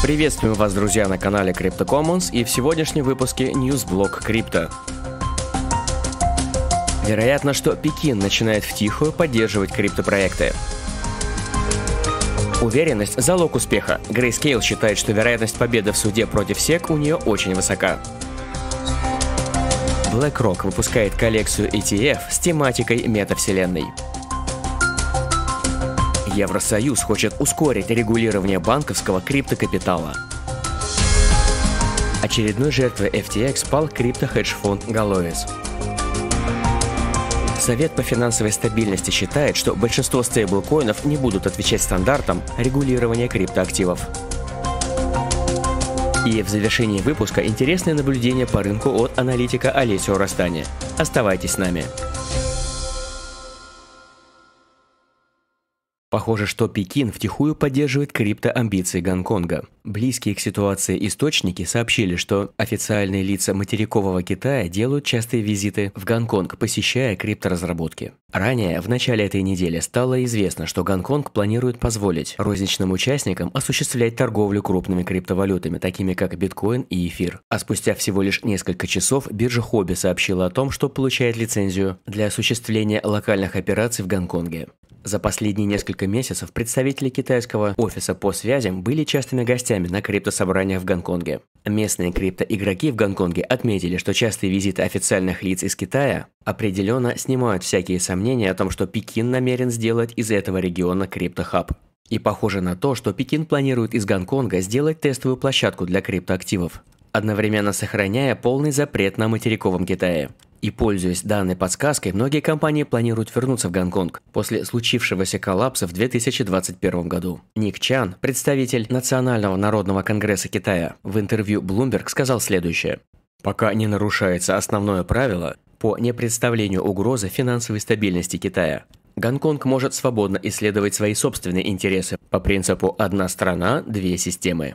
Приветствуем вас, друзья, на канале Crypto Commons и в сегодняшнем выпуске Ньюсблок Крипто. Вероятно, что Пекин начинает втихую поддерживать криптопроекты. Уверенность – залог успеха. Грейс Кейл считает, что вероятность победы в суде против СЕК у нее очень высока. BlackRock выпускает коллекцию ETF с тематикой метавселенной. Евросоюз хочет ускорить регулирование банковского криптокапитала. Очередной жертвой FTX стал криптохедж-фонд Galois. Совет по финансовой стабильности считает, что большинство стейблкоинов не будут отвечать стандартам регулирования криптоактивов. И в завершении выпуска интересное наблюдение по рынку от аналитика Олеся Растани. Оставайтесь с нами. Похоже, что Пекин втихую поддерживает криптоамбиции Гонконга. Близкие к ситуации источники сообщили, что официальные лица материкового Китая делают частые визиты в Гонконг, посещая крипторазработки. Ранее, в начале этой недели, стало известно, что Гонконг планирует позволить розничным участникам осуществлять торговлю крупными криптовалютами, такими как биткоин и эфир. А спустя всего лишь несколько часов биржа Хобби сообщила о том, что получает лицензию для осуществления локальных операций в Гонконге. За последние несколько месяцев представители китайского офиса по связям были частыми гостями на криптособраниях в Гонконге. Местные криптоигроки в Гонконге отметили, что частые визиты официальных лиц из Китая определенно снимают всякие сомнения о том, что Пекин намерен сделать из этого региона криптохаб. И похоже на то, что Пекин планирует из Гонконга сделать тестовую площадку для криптоактивов, одновременно сохраняя полный запрет на материковом Китае. И пользуясь данной подсказкой, многие компании планируют вернуться в Гонконг после случившегося коллапса в 2021 году. Ник Чан, представитель Национального народного конгресса Китая, в интервью Bloomberg сказал следующее. Пока не нарушается основное правило по непредставлению угрозы финансовой стабильности Китая, Гонконг может свободно исследовать свои собственные интересы по принципу «одна страна, две системы».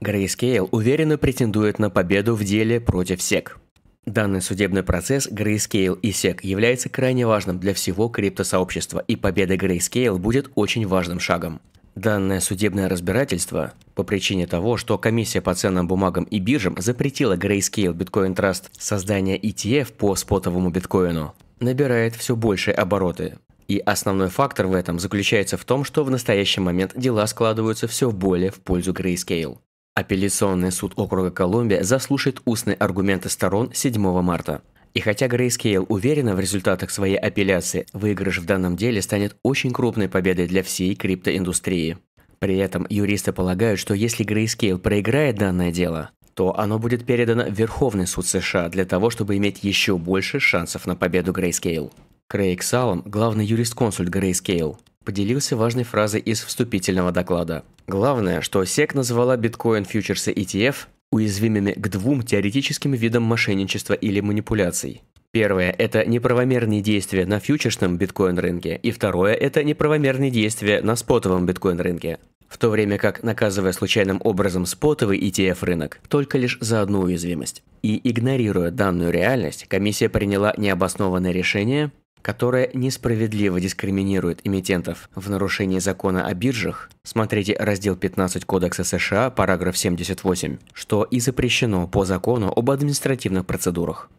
Грейскейл уверенно претендует на победу в деле против СЕК. Данный судебный процесс Grayscale и SEC является крайне важным для всего криптосообщества, и победа Grayscale будет очень важным шагом. Данное судебное разбирательство по причине того, что комиссия по ценным бумагам и биржам запретила Grayscale Bitcoin Trust создание ETF по спотовому биткоину, набирает все большие обороты. И основной фактор в этом заключается в том, что в настоящий момент дела складываются все более в пользу Grayscale. Апелляционный суд округа Колумбия заслушает устные аргументы сторон 7 марта. И хотя Грейс Кейл уверена в результатах своей апелляции, выигрыш в данном деле станет очень крупной победой для всей криптоиндустрии. При этом юристы полагают, что если Грейс Кейл проиграет данное дело, то оно будет передано в Верховный суд США для того, чтобы иметь еще больше шансов на победу Грейс Кейл. Крейг Салом, главный юрисконсульт Грейс Кейл, поделился важной фразой из вступительного доклада. Главное, что SEC назвала биткоин фьючерсы ETF уязвимыми к двум теоретическим видам мошенничества или манипуляций. Первое – это неправомерные действия на фьючерсном биткоин-рынке, и второе – это неправомерные действия на спотовом биткоин-рынке. В то время как, наказывая случайным образом спотовый ETF-рынок, только лишь за одну уязвимость. И игнорируя данную реальность, комиссия приняла необоснованное решение которое несправедливо дискриминирует эмитентов в нарушении закона о биржах, смотрите раздел 15 Кодекса США, параграф 78, что и запрещено по закону об административных процедурах.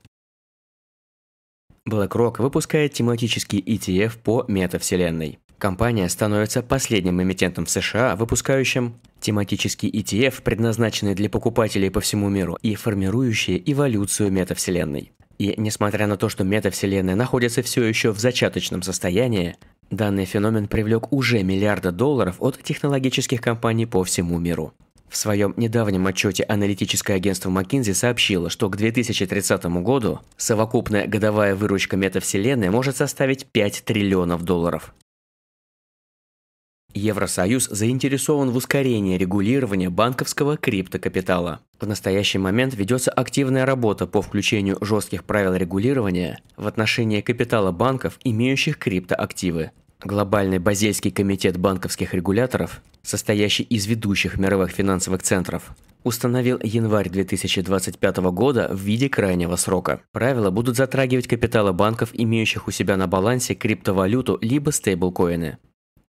BlackRock выпускает тематический ETF по метавселенной. Компания становится последним эмитентом в США, выпускающим тематический ETF, предназначенный для покупателей по всему миру и формирующий эволюцию метавселенной. И несмотря на то, что метавселенная находится все еще в зачаточном состоянии, данный феномен привлек уже миллиарда долларов от технологических компаний по всему миру. В своем недавнем отчете аналитическое агентство McKinsey сообщило, что к 2030 году совокупная годовая выручка метавселенной может составить 5 триллионов долларов. Евросоюз заинтересован в ускорении регулирования банковского криптокапитала. В настоящий момент ведется активная работа по включению жестких правил регулирования в отношении капитала банков, имеющих криптоактивы. Глобальный Базельский комитет банковских регуляторов, состоящий из ведущих мировых финансовых центров, установил январь 2025 года в виде крайнего срока. Правила будут затрагивать капиталы банков, имеющих у себя на балансе криптовалюту либо стейблкоины.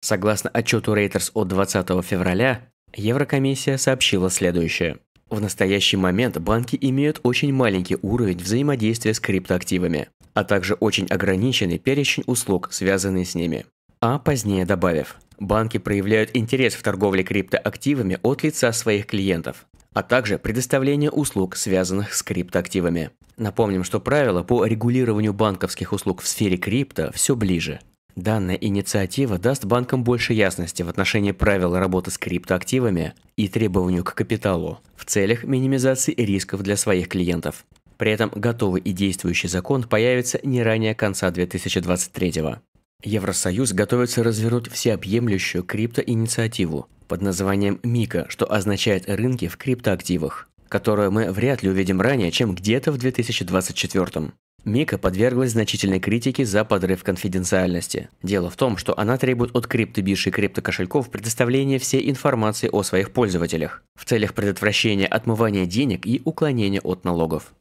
Согласно отчету Reuters от 20 февраля, Еврокомиссия сообщила следующее. В настоящий момент банки имеют очень маленький уровень взаимодействия с криптоактивами, а также очень ограниченный перечень услуг, связанных с ними. А позднее добавив, банки проявляют интерес в торговле криптоактивами от лица своих клиентов, а также предоставление услуг, связанных с криптоактивами. Напомним, что правила по регулированию банковских услуг в сфере крипто все ближе – Данная инициатива даст банкам больше ясности в отношении правил работы с криптоактивами и требованию к капиталу в целях минимизации рисков для своих клиентов. При этом готовый и действующий закон появится не ранее конца 2023 го Евросоюз готовится развернуть всеобъемлющую криптоинициативу под названием МИКа, что означает «рынки в криптоактивах», которую мы вряд ли увидим ранее, чем где-то в 2024. м Мика подверглась значительной критике за подрыв конфиденциальности. Дело в том, что она требует от криптобирж и криптокошельков предоставления всей информации о своих пользователях в целях предотвращения отмывания денег и уклонения от налогов.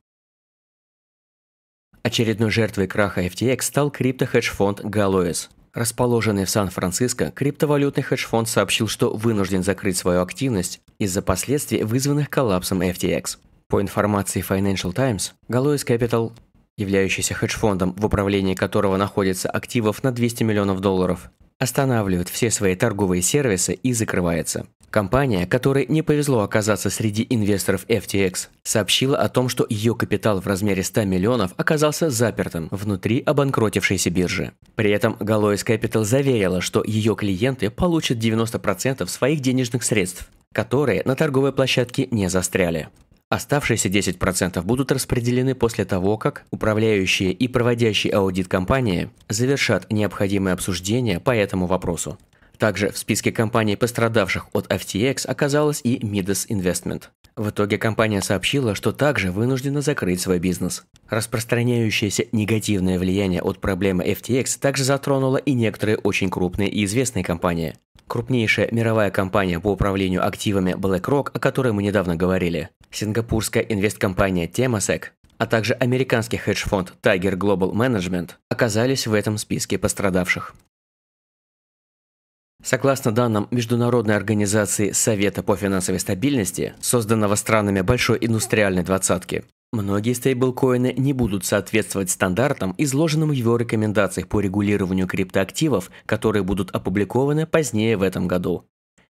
Очередной жертвой краха FTX стал криптохедж-фонд Galois. Расположенный в Сан-Франциско, криптовалютный хедж-фонд сообщил, что вынужден закрыть свою активность из-за последствий, вызванных коллапсом FTX. По информации Financial Times, Galois Capital являющийся хедж-фондом, в управлении которого находится активов на 200 миллионов долларов, останавливает все свои торговые сервисы и закрывается. Компания, которой не повезло оказаться среди инвесторов FTX, сообщила о том, что ее капитал в размере 100 миллионов оказался запертым внутри обанкротившейся биржи. При этом Galois Capital заверила, что ее клиенты получат 90% своих денежных средств, которые на торговой площадке не застряли. Оставшиеся 10% будут распределены после того, как управляющие и проводящий аудит компании завершат необходимые обсуждения по этому вопросу. Также в списке компаний, пострадавших от FTX, оказалась и Midas Investment. В итоге компания сообщила, что также вынуждена закрыть свой бизнес. Распространяющееся негативное влияние от проблемы FTX также затронуло и некоторые очень крупные и известные компании. Крупнейшая мировая компания по управлению активами BlackRock, о которой мы недавно говорили, Сингапурская инвесткомпания Temasek, а также американский хедж-фонд Tiger Global Management оказались в этом списке пострадавших. Согласно данным Международной организации Совета по финансовой стабильности, созданного странами Большой индустриальной двадцатки, многие стейблкоины не будут соответствовать стандартам, изложенным в его рекомендациях по регулированию криптоактивов, которые будут опубликованы позднее в этом году.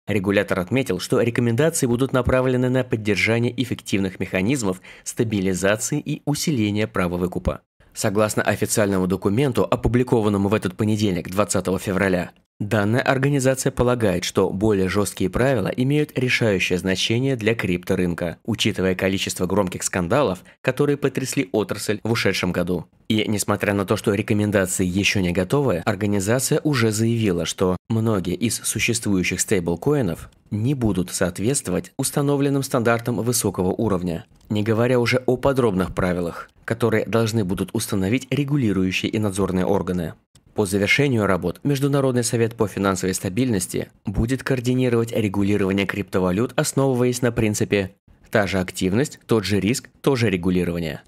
Регулятор отметил, что рекомендации будут направлены на поддержание эффективных механизмов стабилизации и усиления права выкупа. Согласно официальному документу, опубликованному в этот понедельник, 20 февраля, Данная организация полагает, что более жесткие правила имеют решающее значение для крипторынка, учитывая количество громких скандалов, которые потрясли отрасль в ушедшем году. И несмотря на то, что рекомендации еще не готовы, организация уже заявила, что многие из существующих стейблкоинов не будут соответствовать установленным стандартам высокого уровня, не говоря уже о подробных правилах, которые должны будут установить регулирующие и надзорные органы. По завершению работ Международный совет по финансовой стабильности будет координировать регулирование криптовалют, основываясь на принципе «та же активность, тот же риск, то же регулирование».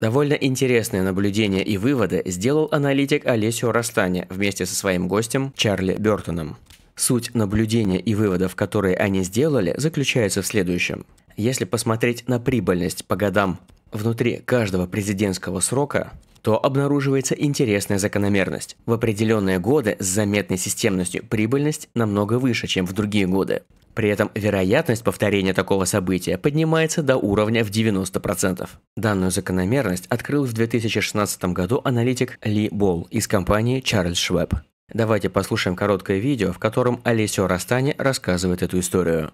Довольно интересные наблюдения и выводы сделал аналитик Олесио Растани вместе со своим гостем Чарли Бертоном. Суть наблюдения и выводов, которые они сделали, заключается в следующем. Если посмотреть на прибыльность по годам внутри каждого президентского срока, то обнаруживается интересная закономерность. В определенные годы с заметной системностью прибыльность намного выше, чем в другие годы. При этом вероятность повторения такого события поднимается до уровня в 90%. Данную закономерность открыл в 2016 году аналитик Ли Болл из компании Charles Schwab. Давайте послушаем короткое видео, в котором Олесио Растани рассказывает эту историю.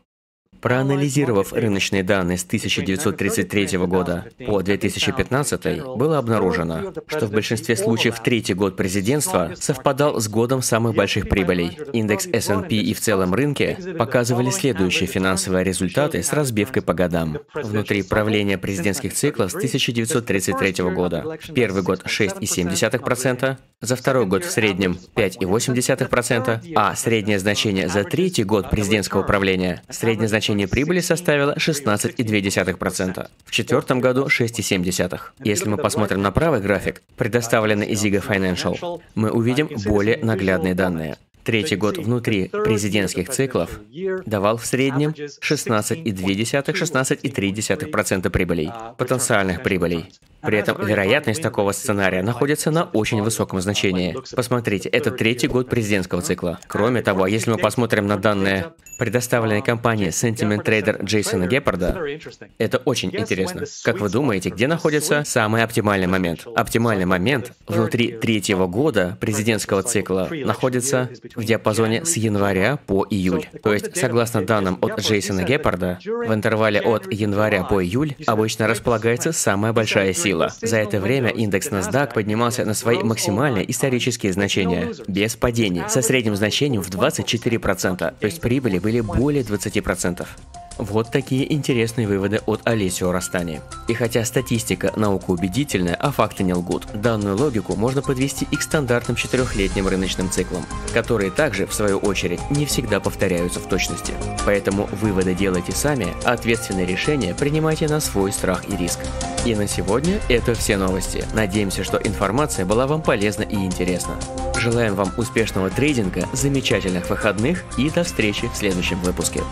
Проанализировав рыночные данные с 1933 года по 2015, было обнаружено, что в большинстве случаев третий год президентства совпадал с годом самых больших прибылей. Индекс S&P и в целом рынке показывали следующие финансовые результаты с разбивкой по годам. Внутри правления президентских циклов с 1933 года. Первый год 6,7%, за второй год в среднем 5,8%, а среднее значение за третий год президентского правления, среднее значение Увеличение прибыли составило 16,2%, в четвертом году 6,7%. Если мы посмотрим на правый график, предоставленный Ziga Financial, мы увидим более наглядные данные. Третий год внутри президентских циклов давал в среднем 16,2-16,3% прибылей, потенциальных прибылей. При этом вероятность такого сценария находится на очень высоком значении. Посмотрите, это третий год президентского цикла. Кроме того, если мы посмотрим на данные, предоставленные компанией Sentiment Trader Джейсона Геппарда, это очень интересно. Как вы думаете, где находится самый оптимальный момент? Оптимальный момент внутри третьего года президентского цикла находится в диапазоне с января по июль. То есть, согласно данным от Джейсона Геппарда, в интервале от января по июль обычно располагается самая большая сила говорила. За это время индекс NASDAQ поднимался на свои максимальные исторические значения, без падений, со средним значением в 24%, то есть прибыли были более 20%. Вот такие интересные выводы от Олесио Растани. И хотя статистика наука убедительная, а факты не лгут, данную логику можно подвести и к стандартным четырехлетним рыночным циклам, которые также, в свою очередь, не всегда повторяются в точности. Поэтому выводы делайте сами, а ответственные решения принимайте на свой страх и риск. И на сегодня это все новости. Надеемся, что информация была вам полезна и интересна. Желаем вам успешного трейдинга, замечательных выходных и до встречи в следующем выпуске.